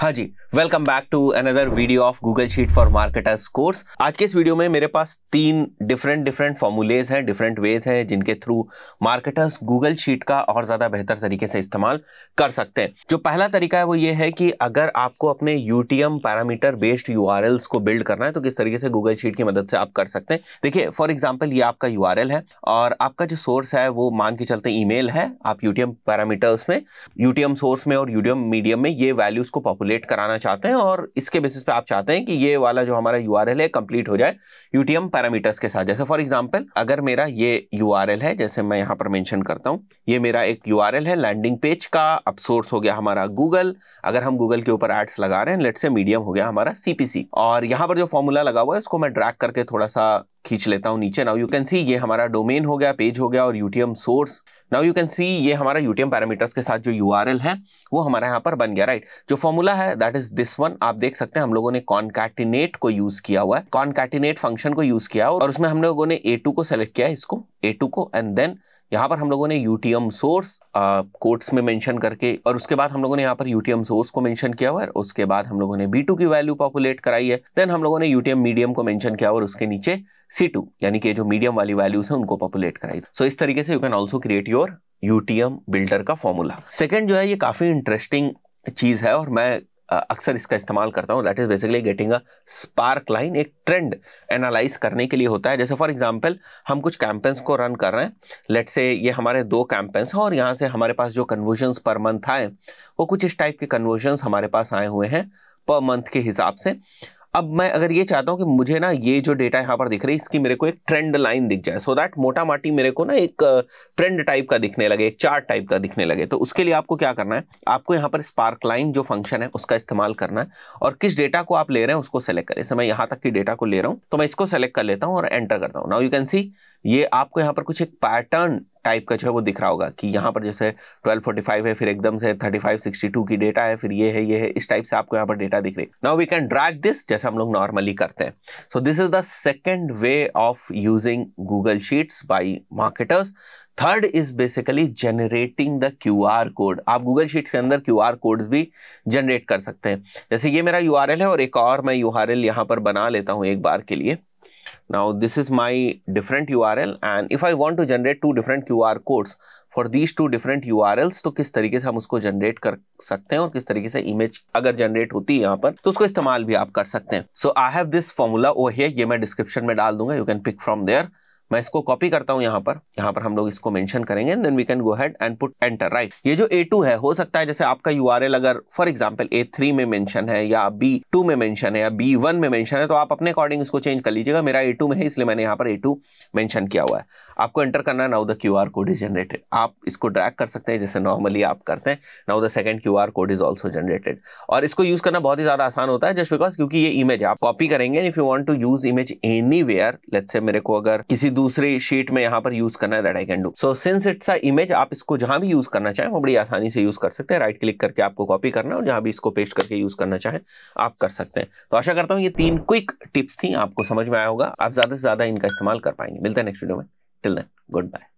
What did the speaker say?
हाँ जी welcome back to another video of Google sheet for marketers course आज के इस वीडियो में मेरे पास तीन डिफरेंट डिफरेंट फॉर्मूलेज हैं डिफरेंट वेज हैं जिनके थ्रू मार्केटर्स गूगल शीट का और ज़्यादा बेहतर तरीके से इस्तेमाल कर सकते हैं जो पहला तरीका है वो ये है कि अगर आपको अपने यू पैरामीटर बेस्ड यू को बिल्ड करना है तो किस तरीके से गूगल शीट की मदद से आप कर सकते हैं देखिए फॉर एग्जाम्पल ये आपका यू है और आपका जो सोर्स है वो मान के चलते ई है आप यूटीएम पैरामीटर्स में यूटीएम सोर्स में और यूडीएम मीडियम में ये वैल्यूज़ को पॉपुलर लेट कराना चाहते हैं और इसके बेसिस पे आप चाहते हैं कि ये वाला जो हमारा यू है कंप्लीट हो जाए यूटीएम पैरामीटर्स के साथ जैसे फॉर एग्जाम्पल अगर मेरा ये यू है जैसे मैं यहाँ पर मैंशन करता हूँ ये मेरा एक यू है लैंडिंग पेज का अब सोर्स हो गया हमारा गूगल अगर हम गूगल के ऊपर एड्स लगा रहे हैं लेट से मीडियम हो गया हमारा सी और यहाँ पर जो फॉर्मूला लगा हुआ है इसको मैं ड्रैक करके थोड़ा सा खींच लेता हूँ नीचे नाउ यू कैन सी ये हमारा डोमेन हो गया पेज हो गया और UTM source now you can see ये हमारा यूटीएम पैरामीटर्स के साथ जो यू है वो हमारा यहाँ पर बन गया राइट right? जो फॉर्मूला है दैट इज दिस वन आप देख सकते हैं हम लोगों ने कॉन्कैटिनेट को यूज किया हुआ है कॉन्कैटिनेट फंक्शन को यूज किया और उसमें हम लोगों ने ए को सेलेक्ट किया इसको ए को एंड देन यहाँ पर हम लोगों ने U T M source quotes में मेंशन करके और उसके बाद हम लोगों ने यहाँ पर एम सोर्स को मेंशन किया हुआ है उसके बाद हम लोगों ने बी टू की वैल्यू पॉपुलेट कराई है देन हम लोगों ने यूटीएम मीडियम को मेंशन किया और उसके नीचे सी टू यानी कि जो मीडियम वाली वैल्यूज है उनको पॉपुलेट कराई सो so, इस तरीके से you can also create your UTM builder का फॉर्मूला सेकेंड जो है ये काफी इंटरेस्टिंग चीज है और मैं अक्सर इसका इस्तेमाल करता हूँ that is basically getting a sparkline एक ट्रेंड एनालाइज करने के लिए होता है जैसे फॉर एग्जांपल हम कुछ कैंपेंस को रन कर रहे हैं लेट से ये हमारे दो कैंपेंस हैं और यहाँ से हमारे पास जो कन्वर्जन्स पर मंथ आए वो कुछ इस टाइप के कन्वर्जन्स हमारे पास आए हुए हैं पर मंथ के हिसाब से अब मैं अगर ये चाहता हूँ कि मुझे ना ये जो डेटा यहाँ पर दिख रही है इसकी मेरे को एक ट्रेंड लाइन दिख जाए सो so दैट मोटा माटी मेरे को ना एक ट्रेंड टाइप का दिखने लगे एक चार्ट टाइप का दिखने लगे तो उसके लिए आपको क्या करना है आपको यहाँ पर स्पार्क लाइन जो फंक्शन है उसका इस्तेमाल करना है और किस डेटा को आप ले रहे हैं उसको सेलेक्ट करें जैसे मैं यहाँ तक की डेटा को ले रहा हूँ तो मैं इसको सेलेक्ट कर लेता हूँ और एंटर करता हूँ नाउ यू कैन सी ये आपको यहाँ पर कुछ एक पैटर्न टाइप का जो है वो दिख रहा होगा कि यहाँ पर जैसे 1245 है फिर एकदम से 3562 की डेटा है फिर ये है ये है इस टाइप से आपको यहाँ पर डेटा दिख रही है now we can drag this जैसे हम लोग नॉर्मली करते हैं so this is the second way of using Google sheets by marketers third is basically generating the Q R code आप गूगल शीट के अंदर क्यू आर कोड भी generate कर सकते हैं जैसे ये मेरा यू आर एल है और एक और मैं यू आर एल यहाँ पर बना लेता हूँ एक बार के लिए Now this is my different URL and if I want to generate two different QR codes for these two different URLs तो किस तरीके से हम उसको जनरेट कर सकते हैं और किस तरीके से इमेज अगर जनरेट होती है यहाँ पर तो उसको इस्तेमाल भी आप कर सकते हैं so I have this formula over here ये मैं डिस्क्रिप्शन में डाल दूंगा you can pick from there मैं इसको कॉपी करता हूं यहां पर यहां पर हम लोग इसको मेंशन करेंगे then we can go ahead and put enter right ये जो ए टू है हो सकता है जैसे आपका यू आर एल अगर फॉर एग्जाम्पल ए थ्री में मेंशन है या बी टू में मेंशन है या बी वन में मेंशन है तो आप अपने अकॉर्डिंग इसको चेंज कर लीजिएगा मेरा ए टू में है इसलिए मैंने यहाँ पर ए टू मेंशन किया हुआ है आपको एंटर करना है now the Q R code is generated आप इसको ड्रैग कर सकते हैं जैसे नॉर्मली आप करते हैं now the second Q R code is also generated और इसको यूज करना बहुत ही ज्यादा आसान होता है जस्ट बिकॉज क्योंकि ये इमेज आप कॉपी करेंगे if you want to use image anywhere let's say मेरे को अगर किसी दूसरे शीट में यहाँ पर यूज करना है I can do so since it's a image आप इसको जहां भी यूज करना चाहें वो बड़ी आसानी से यूज कर सकते हैं राइट क्लिक करके आपको कॉपी करना और जहां भी इसको पेस्ट करके यूज करना चाहें आप कर सकते हैं तो आशा करता हूँ ये तीन क्विक टिप्स थी आपको समझ में आया होगा आप ज्यादा से ज्यादा इनका इस्तेमाल कर पाएंगे मिलते हैं नेक्स्ट वीडियो में टिल देन गुड बाय